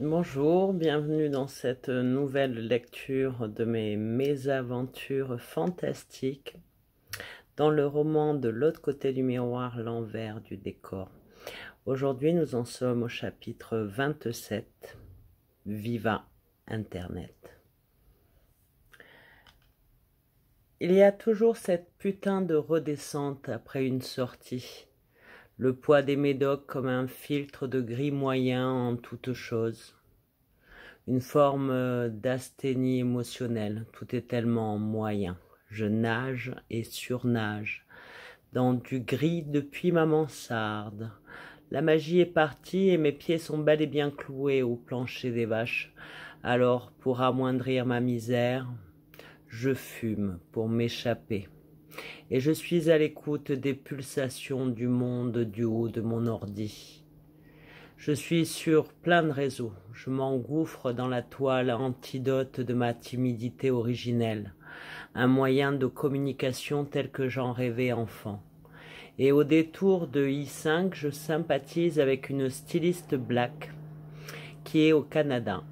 Bonjour, bienvenue dans cette nouvelle lecture de mes mésaventures fantastiques dans le roman de l'autre côté du miroir, l'envers du décor. Aujourd'hui, nous en sommes au chapitre 27, Viva Internet. Il y a toujours cette putain de redescente après une sortie le poids des médocs comme un filtre de gris moyen en toute chose. Une forme euh, d'asthénie émotionnelle, tout est tellement moyen. Je nage et surnage, dans du gris depuis ma mansarde. La magie est partie et mes pieds sont bel et bien cloués au plancher des vaches. Alors, pour amoindrir ma misère, je fume pour m'échapper et je suis à l'écoute des pulsations du monde du haut de mon ordi. Je suis sur plein de réseaux, je m'engouffre dans la toile antidote de ma timidité originelle, un moyen de communication tel que j'en rêvais enfant. Et au détour de I5, je sympathise avec une styliste black qui est au Canada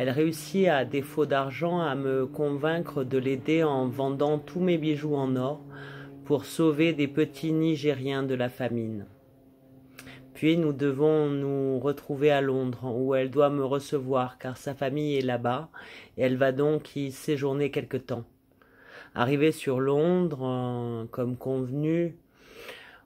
elle réussit à défaut d'argent à me convaincre de l'aider en vendant tous mes bijoux en or pour sauver des petits Nigériens de la famine. Puis nous devons nous retrouver à Londres où elle doit me recevoir car sa famille est là-bas et elle va donc y séjourner quelque temps. Arrivée sur Londres, euh, comme convenu,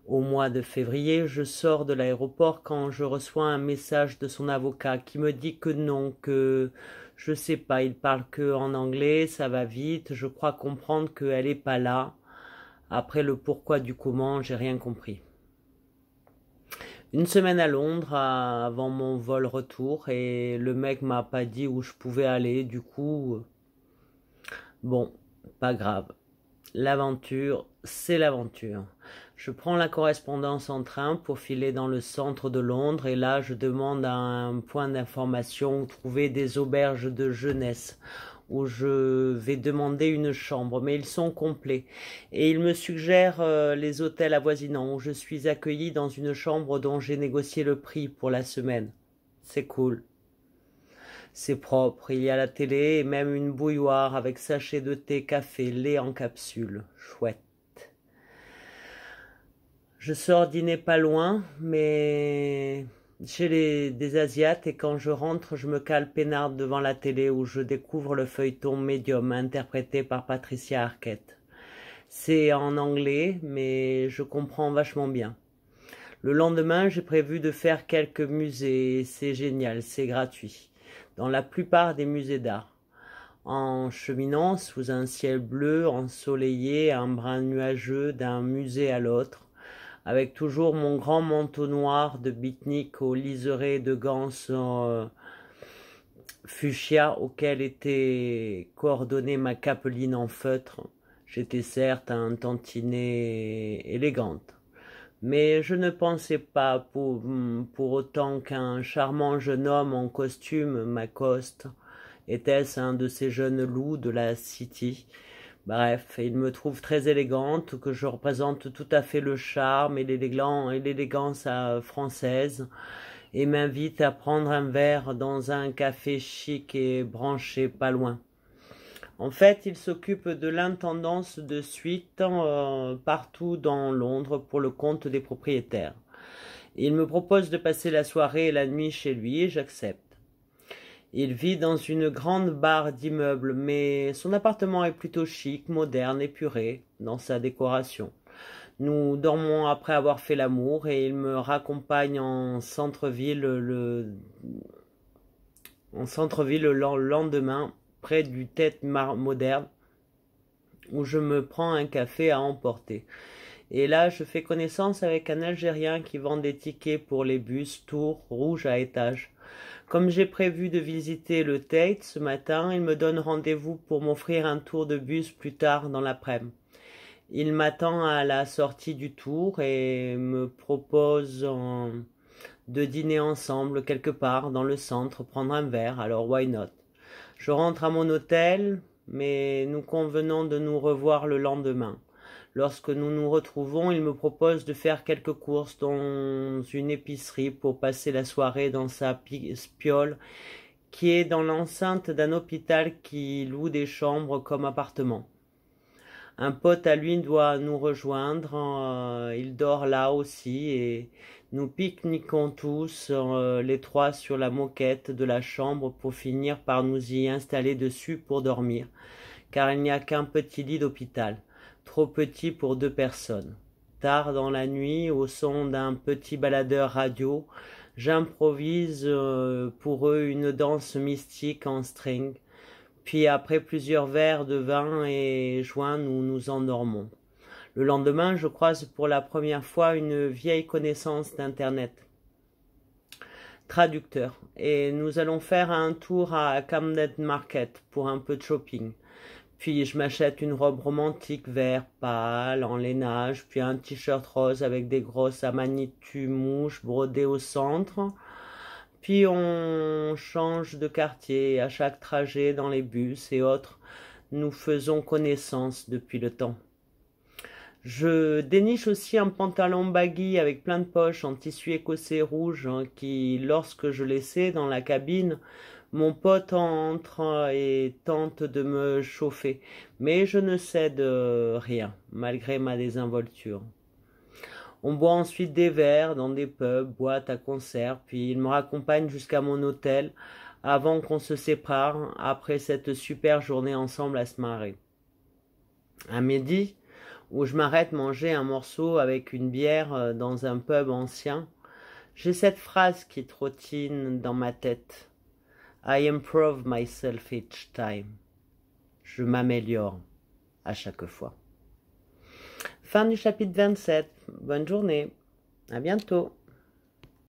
au mois de février, je sors de l'aéroport quand je reçois un message de son avocat qui me dit que non, que je sais pas, il parle que en anglais, ça va vite, je crois comprendre qu'elle est pas là. Après le pourquoi du comment, j'ai rien compris. Une semaine à Londres avant mon vol retour et le mec m'a pas dit où je pouvais aller, du coup, bon, pas grave. L'aventure, c'est l'aventure. Je prends la correspondance en train pour filer dans le centre de Londres et là je demande à un point d'information où trouver des auberges de jeunesse où je vais demander une chambre, mais ils sont complets. Et ils me suggèrent euh, les hôtels avoisinants où je suis accueilli dans une chambre dont j'ai négocié le prix pour la semaine. C'est cool. C'est propre, il y a la télé et même une bouilloire avec sachet de thé, café, lait en capsule. Chouette. Je sors dîner pas loin, mais chez les, des Asiates et quand je rentre, je me cale peinarde devant la télé où je découvre le feuilleton médium interprété par Patricia Arquette. C'est en anglais, mais je comprends vachement bien. Le lendemain, j'ai prévu de faire quelques musées. C'est génial, c'est gratuit dans la plupart des musées d'art. En cheminant sous un ciel bleu ensoleillé, un brin nuageux d'un musée à l'autre, avec toujours mon grand manteau noir de bitnik au liseré de gants euh, fuchsia auquel était coordonnée ma capeline en feutre. J'étais certes un tantinet élégante mais je ne pensais pas pour, hmm, pour autant qu'un charmant jeune homme en costume m'accoste. Était-ce un de ces jeunes loups de la City Bref, il me trouve très élégante, que je représente tout à fait le charme et l'élégance euh, française, et m'invite à prendre un verre dans un café chic et branché pas loin. En fait, il s'occupe de l'intendance de suite euh, partout dans Londres pour le compte des propriétaires. Il me propose de passer la soirée et la nuit chez lui et j'accepte. Il vit dans une grande barre d'immeubles, mais son appartement est plutôt chic, moderne, épuré dans sa décoration. Nous dormons après avoir fait l'amour et il me raccompagne en centre-ville le en centre-ville le lendemain près du tête moderne où je me prends un café à emporter. Et là, je fais connaissance avec un Algérien qui vend des tickets pour les bus Tours rouge à étage. Comme j'ai prévu de visiter le Tate ce matin, il me donne rendez-vous pour m'offrir un tour de bus plus tard dans l'après-midi. Il m'attend à la sortie du tour et me propose de dîner ensemble quelque part dans le centre, prendre un verre, alors why not je rentre à mon hôtel, mais nous convenons de nous revoir le lendemain. Lorsque nous nous retrouvons, il me propose de faire quelques courses dans une épicerie pour passer la soirée dans sa spiole qui est dans l'enceinte d'un hôpital qui loue des chambres comme appartement. Un pote à lui doit nous rejoindre, euh, il dort là aussi et nous pique-niquons tous euh, les trois sur la moquette de la chambre pour finir par nous y installer dessus pour dormir, car il n'y a qu'un petit lit d'hôpital, trop petit pour deux personnes. Tard dans la nuit, au son d'un petit baladeur radio, j'improvise euh, pour eux une danse mystique en string, puis après plusieurs verres de vin et joints, nous nous endormons. Le lendemain, je croise pour la première fois une vieille connaissance d'Internet. Traducteur. Et nous allons faire un tour à Camden Market pour un peu de shopping. Puis je m'achète une robe romantique vert pâle en lainage, puis un t-shirt rose avec des grosses magnitudes mouches brodées au centre. Puis on change de quartier à chaque trajet dans les bus et autres. Nous faisons connaissance depuis le temps. Je déniche aussi un pantalon baggy avec plein de poches en tissu écossais rouge hein, qui, lorsque je l'essaie dans la cabine, mon pote entre et tente de me chauffer. Mais je ne cède euh, rien, malgré ma désinvolture. On boit ensuite des verres dans des pubs, boîtes à concerts, puis il me raccompagne jusqu'à mon hôtel avant qu'on se sépare après cette super journée ensemble à se marrer. À midi, où je m'arrête manger un morceau avec une bière euh, dans un pub ancien, j'ai cette phrase qui trottine dans ma tête. I improve myself each time. Je m'améliore à chaque fois. Fin du chapitre 27. Bonne journée. À bientôt.